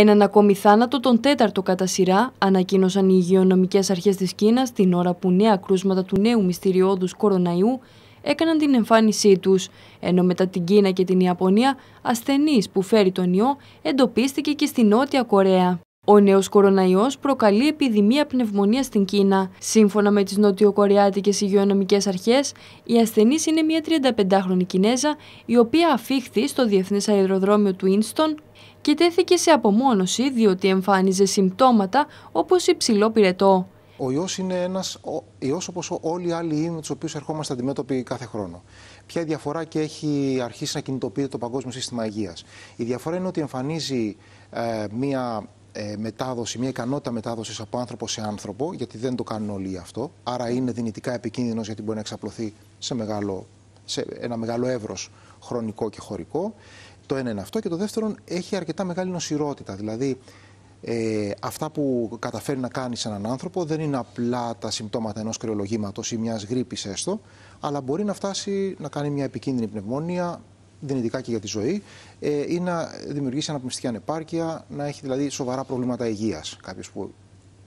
Έναν ακόμη θάνατο, τον τέταρτο κατά σειρά, ανακοίνωσαν οι υγειονομικές αρχές της Κίνας την ώρα που νέα κρούσματα του νέου μυστηριωδούς κοροναϊού έκαναν την εμφάνισή τους, ενώ μετά την Κίνα και την Ιαπωνία, ασθενή που φέρει τον ιό εντοπίστηκε και στη Νότια Κορέα. Ο νέος κοροναϊός προκαλεί επιδημία πνευμονίας στην Κίνα. Σύμφωνα με τις νοτιοκορεάτικες υγειονομικές αρχές, η ασθενής είναι μια 35χρονη Κινέζα, η οποία αφήχθη στο Διεθνές Αεροδρόμιο του Ίνστον και τέθηκε σε απομόνωση διότι εμφάνιζε συμπτώματα όπως υψηλό πυρετό. Ο ιός είναι ένας ιός όπως όλοι οι άλλοι ιοί με τους οποίους ερχόμαστε αντιμέτωποι κάθε χρόνο. Ποια διαφορά και έχει αρχίσει να κινητοποιείται το Παγκόσμιο Σύστημα Υγείας. Η διαφορά είναι ότι εμφανίζει ε, μία ε, μετάδοση, μια ικανότητα μετάδοσης από άνθρωπο σε άνθρωπο, γιατί δεν το κάνουν όλοι αυτό. Άρα είναι δυνητικά επικίνδυνος γιατί μπορεί να εξαπλωθεί σε, μεγάλο, σε ένα μεγάλο εύρος χρονικό και χωρικό. Το ένα είναι αυτό. Και το δεύτερο έχει αρκετά μεγάλη νοσηρότητα. Δηλαδή, ε, αυτά που καταφέρει να κάνει σε έναν άνθρωπο δεν είναι απλά τα συμπτώματα ενός κρυολογήματος ή μιας γρήπης έστω, αλλά μπορεί να φτάσει να κάνει μια επικίνδυνη πνευμόνια, δυνητικά και για τη ζωή, ε, ή να δημιουργήσει αναπνευστική ανεπάρκεια, να έχει δηλαδή σοβαρά προβλήματα υγείας κάποιος που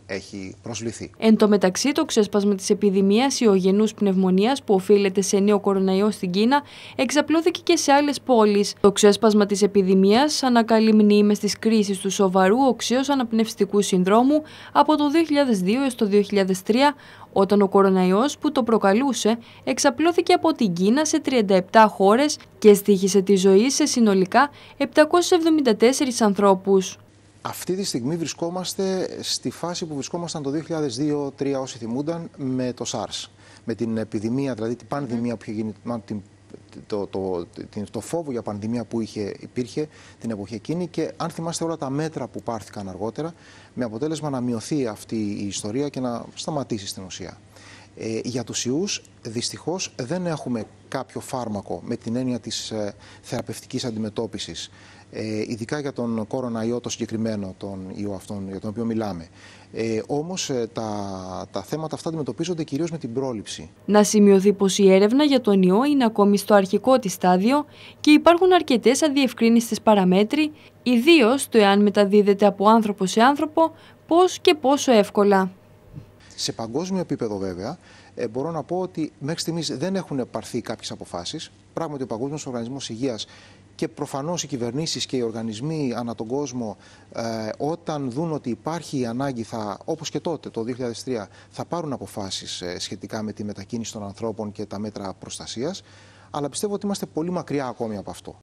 έχει προσβληθεί. Εν τω μεταξύ, το ξέσπασμα της επιδημίας ιογενούς πνευμονίας που οφείλεται σε νέο κοροναϊό στην Κίνα εξαπλώθηκε και σε άλλες πόλεις. Το ξέσπασμα της επιδημίας ανακαλεί μνήμες της κρίσης του σοβαρού οξέω αναπνευστικού συνδρόμου από το 2002 έως το 2003, όταν ο κοροναϊός που το προκαλούσε εξαπλώθηκε από την Κίνα σε 37 χώρες και στήχησε τη ζωή σε συνολικά 774 ανθρώπους. Αυτή τη στιγμή βρισκόμαστε στη φάση που βρισκόμασταν το 2002-2003 όσοι θυμούνταν με το SARS. Με την επιδημία, δηλαδή την πανδημία που είχε γίνει, την το, το, το, φόβο για πανδημία που είχε, υπήρχε την εποχή εκείνη και αν θυμάστε όλα τα μέτρα που πάρθηκαν αργότερα με αποτέλεσμα να μειωθεί αυτή η ιστορία και να σταματήσει στην ουσία. Ε, για τους ιούς δυστυχώς δεν έχουμε κάποιο φάρμακο με την έννοια της ε, θεραπευτικής αντιμετώπισης. Ε, ειδικά για τον ιό το συγκεκριμένο, τον ιό αυτόν για τον οποίο μιλάμε. Ε, Όμως ε, τα, τα θέματα αυτά αντιμετωπίζονται κυρίως με την πρόληψη. Να σημειωθεί πως η έρευνα για τον ιό είναι ακόμη στο αρχικό της στάδιο και υπάρχουν αρκετές αδιευκρίνηστες παραμέτρη ιδίως το εάν μεταδίδεται από άνθρωπο σε άνθρωπο, πώς και πόσο εύκολα. Σε παγκόσμιο επίπεδο, βέβαια, ε, μπορώ να πω ότι μέχρι στιγμής δεν έχουν πάρθει κάποιες αποφάσεις. Πράγματι, ο Παγκόσμιος Οργανισμός Υγείας και προφανώς οι κυβερνήσεις και οι οργανισμοί ανά τον κόσμο, ε, όταν δουν ότι υπάρχει η ανάγκη, όπως και τότε το 2003, θα πάρουν αποφάσεις ε, σχετικά με τη μετακίνηση των ανθρώπων και τα μέτρα προστασίας. Αλλά πιστεύω ότι είμαστε πολύ μακριά ακόμη από αυτό.